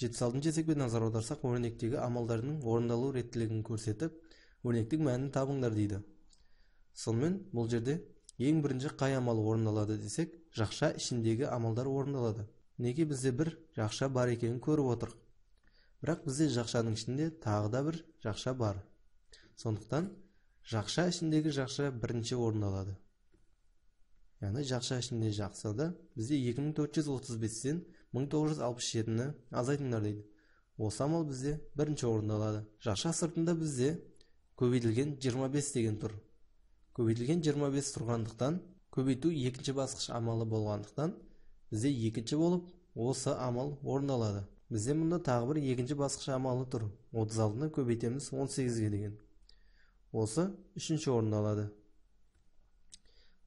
жетпіс алтыншы есепке назар аударсақ, өрнектегі амалдарының орындалу реттілігін көрсетіп, өрнектің мәнін табыңдар дейді сонымен бұл жерде ең бірінші қай амал орындалады десек жақша ішіндегі амалдар орындалады неге бізде бір жақша бар екенін көріп отырық бірақ бізде жақшаның ішінде тағы да бір жақша бар сондықтан жақша ішіндегі жақша бірінші орындалады яғни жақша ішінде жақсады бізде 2435-тен 1967-ні жүз азайтыңдар дейді осы амал бізде бірінші алады. жақша сыртында бізде көбейтілген 25 деген тұр көбейтілген 25 тұрғандықтан көбейту екінші басқыш амалы болғандықтан бізде екінші болып осы амал орындалады бізде мұнда тағы бір екінші басқыш амалы тұр 36-ны көбейтеміз 18-ге деген осы үшінші алады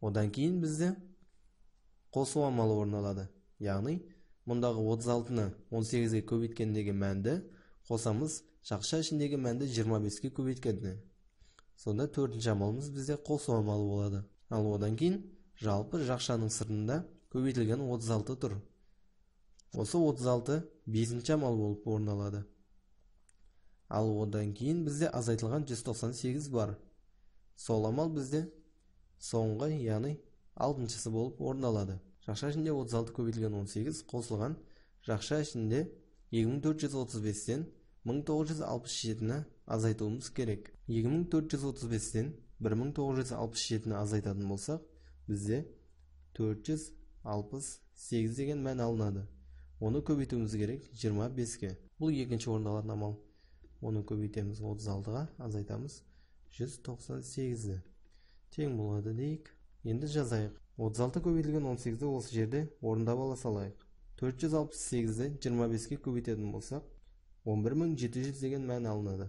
одан кейін бізде қосу амалы орындалады яғни мұндағы 36-ны 18-ге көбейткендегі мәнді қосамыз жақша ішіндегі мәнді 25 ке көбейткенде сонда төртінші амалымыз бізде қосу амалы болады ал одан кейін жалпы жақшаның сыртында көбейтілген 36 тұр осы 36 бесінші амал болып орналады. ал одан кейін бізде азайтылған 198 бар сол амал бізде соңғы яғни алтыншысы болып орналады жақша ішінде 36 көбейтілген 18 қосылған жақша ішінде 2435-тен 1967-ні азайтуымыз керек 2435-тен 1967-ні азайтатын болсақ бізде 468 деген мән алынады оны көбейтуіміз керек 25-ке бұл екінші орын алатын амал оны көбейтеміз 36-ға азайтамыз 198-ді тең болады дейік енді жазайық 36 көбейтілген 18-ді осы жерде орында ала салайық 468-ді 25-ке көбейтетін болсақ 11700 деген мән алынады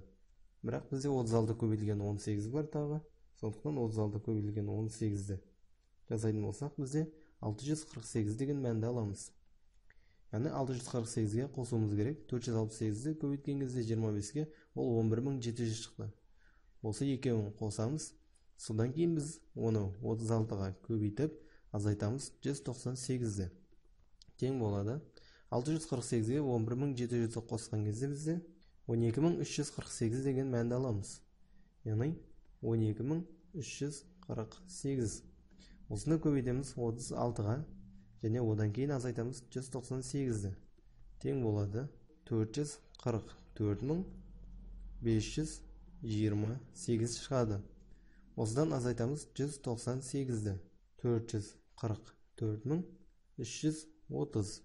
бірақ бізде 36 көбейтілген 18 бар тағы сондықтан 36 көбейтілген 18-ді жасайтын болсақ бізде 648 деген мәнді аламыз яғни 648-ге қосуымыз керек 468-ді көбейткен 25-ке ол 11700 шықты осы екеуін қосамыз содан кейін біз оны 36-ға көбейтіп азайтамыз 198-ді тең болады 648-ге 11700-ді қосқан кезде бізде 12348 деген мәнді аламыз яғни 12348 осыны көбейтеміз 36-ға және одан кейін азайтамыз 198-ді тең болады 444 шығады осыдан азайтамыз 198-ді 444 мың 330